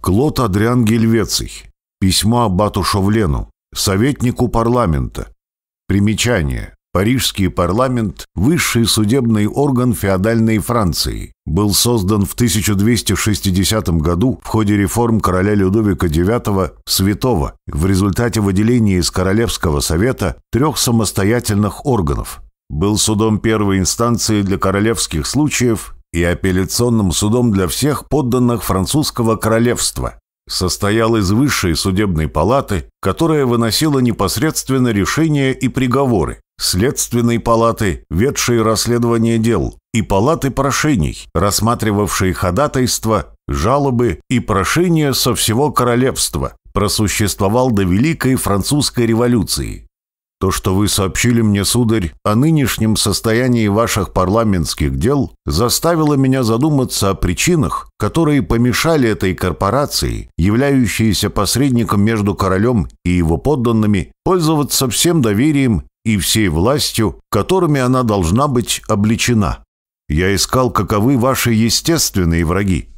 Клод Адриан Гельвеций. Письмо аббату Шовлену, советнику парламента. Примечание. Парижский парламент – высший судебный орган феодальной Франции. Был создан в 1260 году в ходе реформ короля Людовика IX Святого в результате выделения из Королевского совета трех самостоятельных органов. Был судом первой инстанции для королевских случаев и апелляционным судом для всех подданных французского королевства, состоял из высшей судебной палаты, которая выносила непосредственно решения и приговоры, следственной палаты, ведшей расследование дел, и палаты прошений, рассматривавшей ходатайства, жалобы и прошения со всего королевства, просуществовал до Великой Французской революции. То, что вы сообщили мне, сударь, о нынешнем состоянии ваших парламентских дел, заставило меня задуматься о причинах, которые помешали этой корпорации, являющейся посредником между королем и его подданными, пользоваться всем доверием и всей властью, которыми она должна быть обличена. Я искал, каковы ваши естественные враги.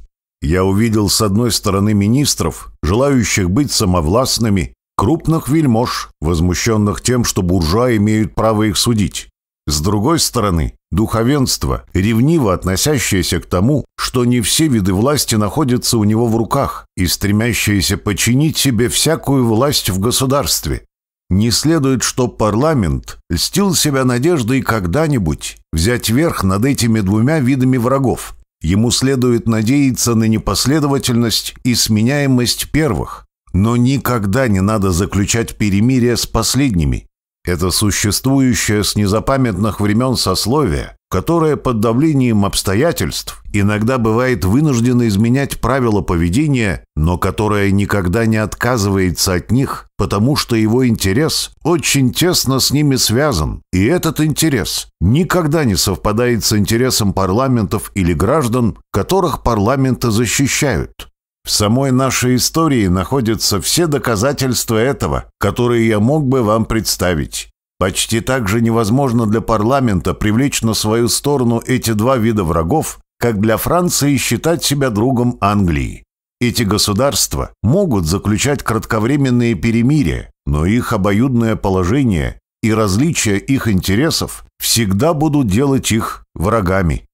Я увидел с одной стороны министров, желающих быть самовластными крупных вельмож, возмущенных тем, что буржуа имеют право их судить. С другой стороны, духовенство, ревниво относящееся к тому, что не все виды власти находятся у него в руках и стремящееся подчинить себе всякую власть в государстве. Не следует, что парламент льстил себя надеждой когда-нибудь взять верх над этими двумя видами врагов. Ему следует надеяться на непоследовательность и сменяемость первых, но никогда не надо заключать перемирие с последними. Это существующее с незапамятных времен сословие, которое под давлением обстоятельств иногда бывает вынуждено изменять правила поведения, но которое никогда не отказывается от них, потому что его интерес очень тесно с ними связан, и этот интерес никогда не совпадает с интересом парламентов или граждан, которых парламенты защищают. В самой нашей истории находятся все доказательства этого, которые я мог бы вам представить. Почти так же невозможно для парламента привлечь на свою сторону эти два вида врагов, как для Франции считать себя другом Англии. Эти государства могут заключать кратковременные перемирия, но их обоюдное положение и различие их интересов всегда будут делать их врагами.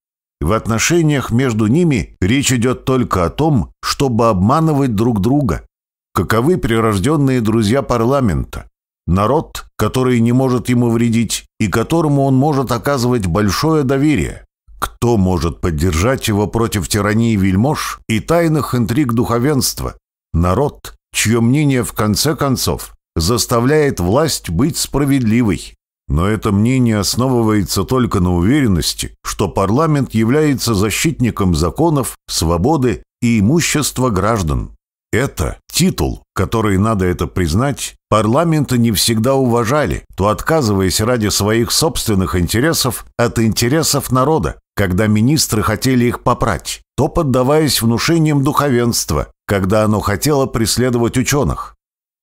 В отношениях между ними речь идет только о том, чтобы обманывать друг друга. Каковы прирожденные друзья парламента? Народ, который не может ему вредить и которому он может оказывать большое доверие. Кто может поддержать его против тирании вельмож и тайных интриг духовенства? Народ, чье мнение в конце концов заставляет власть быть справедливой. Но это мнение основывается только на уверенности, что парламент является защитником законов, свободы и имущества граждан. Это титул, который, надо это признать, парламента не всегда уважали, то отказываясь ради своих собственных интересов от интересов народа, когда министры хотели их попрать, то поддаваясь внушениям духовенства, когда оно хотело преследовать ученых.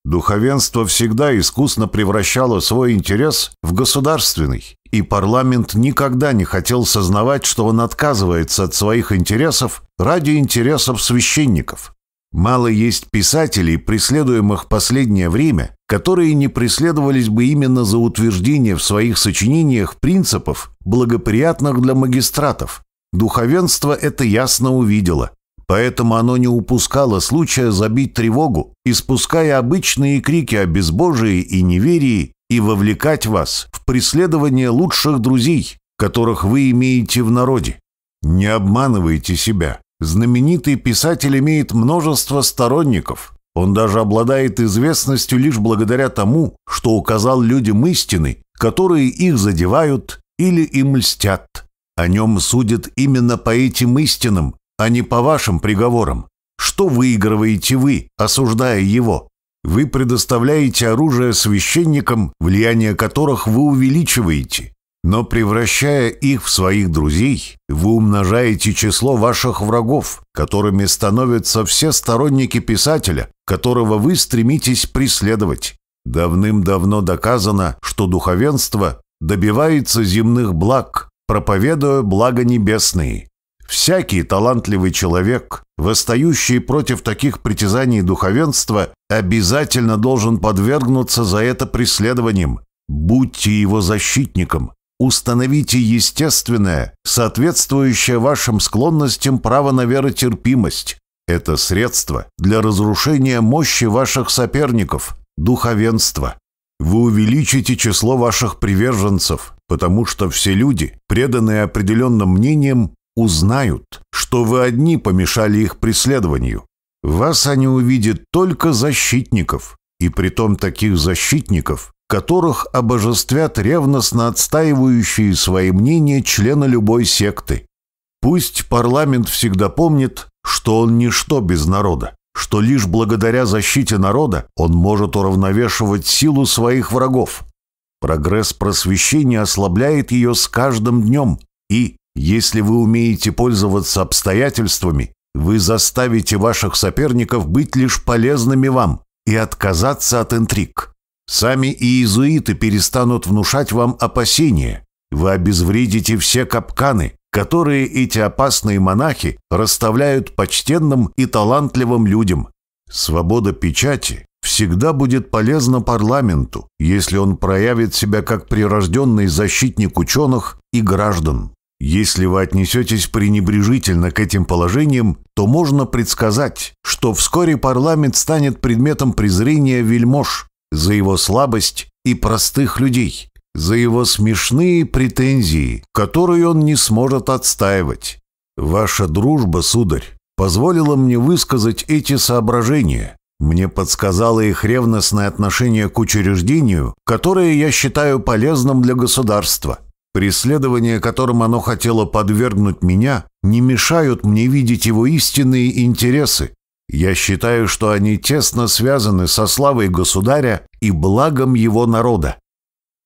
Духовенство всегда искусно превращало свой интерес в государственный, и парламент никогда не хотел сознавать, что он отказывается от своих интересов ради интересов священников. Мало есть писателей, преследуемых последнее время, которые не преследовались бы именно за утверждение в своих сочинениях принципов, благоприятных для магистратов. Духовенство это ясно увидело Поэтому оно не упускало случая забить тревогу, испуская обычные крики о безбожии и неверии и вовлекать вас в преследование лучших друзей, которых вы имеете в народе. Не обманывайте себя. Знаменитый писатель имеет множество сторонников. Он даже обладает известностью лишь благодаря тому, что указал людям истины, которые их задевают или им льстят. О нем судят именно по этим истинам, а не по вашим приговорам. Что выигрываете вы, осуждая его? Вы предоставляете оружие священникам, влияние которых вы увеличиваете. Но превращая их в своих друзей, вы умножаете число ваших врагов, которыми становятся все сторонники писателя, которого вы стремитесь преследовать. Давным-давно доказано, что духовенство добивается земных благ, проповедуя блага небесные. Всякий талантливый человек, восстающий против таких притязаний духовенства, обязательно должен подвергнуться за это преследованием. Будьте его защитником. Установите естественное, соответствующее вашим склонностям право на веротерпимость. Это средство для разрушения мощи ваших соперников, духовенства. Вы увеличите число ваших приверженцев, потому что все люди, преданные определенным мнениям, узнают, что вы одни помешали их преследованию. Вас они увидят только защитников, и притом таких защитников, которых обожествят ревностно отстаивающие свои мнения члены любой секты. Пусть парламент всегда помнит, что он ничто без народа, что лишь благодаря защите народа он может уравновешивать силу своих врагов. Прогресс просвещения ослабляет ее с каждым днем, и если вы умеете пользоваться обстоятельствами, вы заставите ваших соперников быть лишь полезными вам и отказаться от интриг. Сами иезуиты перестанут внушать вам опасения. Вы обезвредите все капканы, которые эти опасные монахи расставляют почтенным и талантливым людям. Свобода печати всегда будет полезна парламенту, если он проявит себя как прирожденный защитник ученых и граждан. Если вы отнесетесь пренебрежительно к этим положениям, то можно предсказать, что вскоре парламент станет предметом презрения вельмож за его слабость и простых людей, за его смешные претензии, которые он не сможет отстаивать. Ваша дружба, сударь, позволила мне высказать эти соображения. Мне подсказало их ревностное отношение к учреждению, которое я считаю полезным для государства. Преследования, которым оно хотело подвергнуть меня, не мешают мне видеть его истинные интересы. Я считаю, что они тесно связаны со славой государя и благом его народа.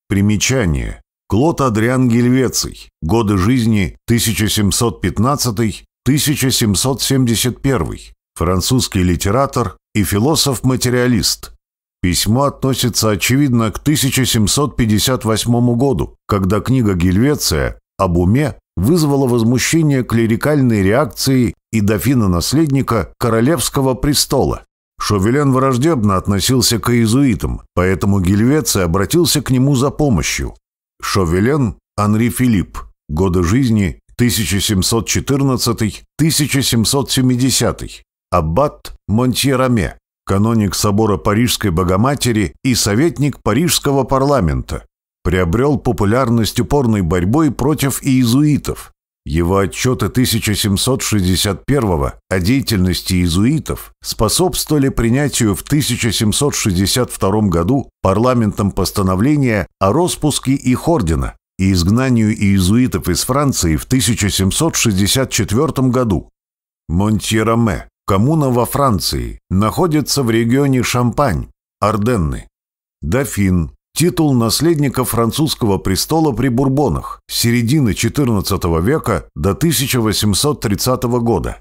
Примечание. Клод Адриан Гельвеций. Годы жизни 1715-1771. Французский литератор и философ-материалист. Письмо относится, очевидно, к 1758 году, когда книга Гильвеция об уме вызвала возмущение клерикальной реакции и дофина-наследника Королевского престола. Шовелен враждебно относился к иезуитам, поэтому Гильвеция обратился к нему за помощью. Шовелен Анри Филипп. Годы жизни 1714-1770. Аббат Монтьераме каноник собора Парижской Богоматери и советник Парижского парламента, приобрел популярность упорной борьбой против иезуитов. Его отчеты 1761 о деятельности иезуитов способствовали принятию в 1762 году парламентом постановления о распуске их ордена и изгнанию иезуитов из Франции в 1764 году. Монтьераме Коммуна во Франции. Находится в регионе Шампань, Орденны. Дофин. Титул наследника французского престола при Бурбонах с середины XIV века до 1830 года.